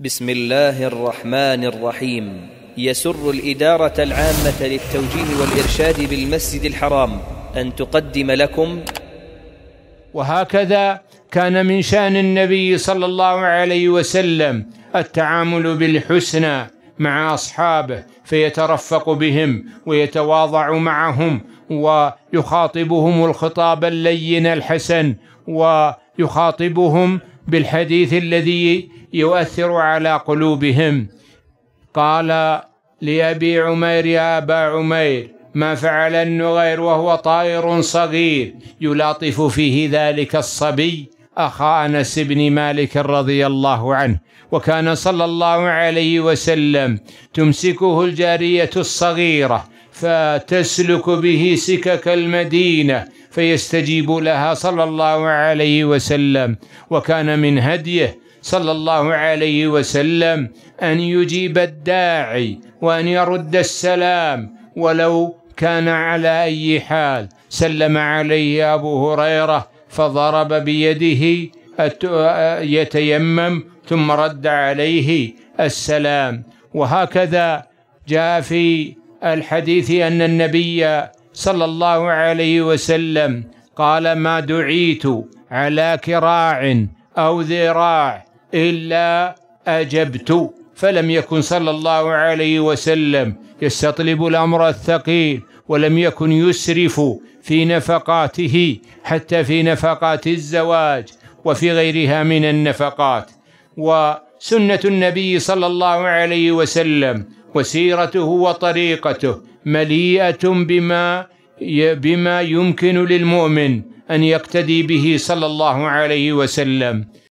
بسم الله الرحمن الرحيم يسر الإدارة العامة للتوجيه والإرشاد بالمسجد الحرام أن تقدم لكم وهكذا كان من شان النبي صلى الله عليه وسلم التعامل بالحسنى مع أصحابه فيترفق بهم ويتواضع معهم ويخاطبهم الخطاب اللين الحسن ويخاطبهم بالحديث الذي يؤثر على قلوبهم قال لأبي عمير يا أبا عمير ما فعل النغير وهو طائر صغير يلاطف فيه ذلك الصبي أخا أنس بن مالك رضي الله عنه وكان صلى الله عليه وسلم تمسكه الجارية الصغيرة فتسلك به سكك المدينة فيستجيب لها صلى الله عليه وسلم وكان من هديه صلى الله عليه وسلم أن يجيب الداعي وأن يرد السلام ولو كان على أي حال سلم عليه أبو هريرة فضرب بيده يتيمم ثم رد عليه السلام وهكذا جاء في الحديث أن النبي صلى الله عليه وسلم قال ما دعيت على كراع أو ذراع إلا أجبت فلم يكن صلى الله عليه وسلم يستطلب الأمر الثقيل ولم يكن يسرف في نفقاته حتى في نفقات الزواج وفي غيرها من النفقات وسنة النبي صلى الله عليه وسلم وسيرته وطريقته مليئة بما بما يمكن للمؤمن أن يقتدي به صلى الله عليه وسلم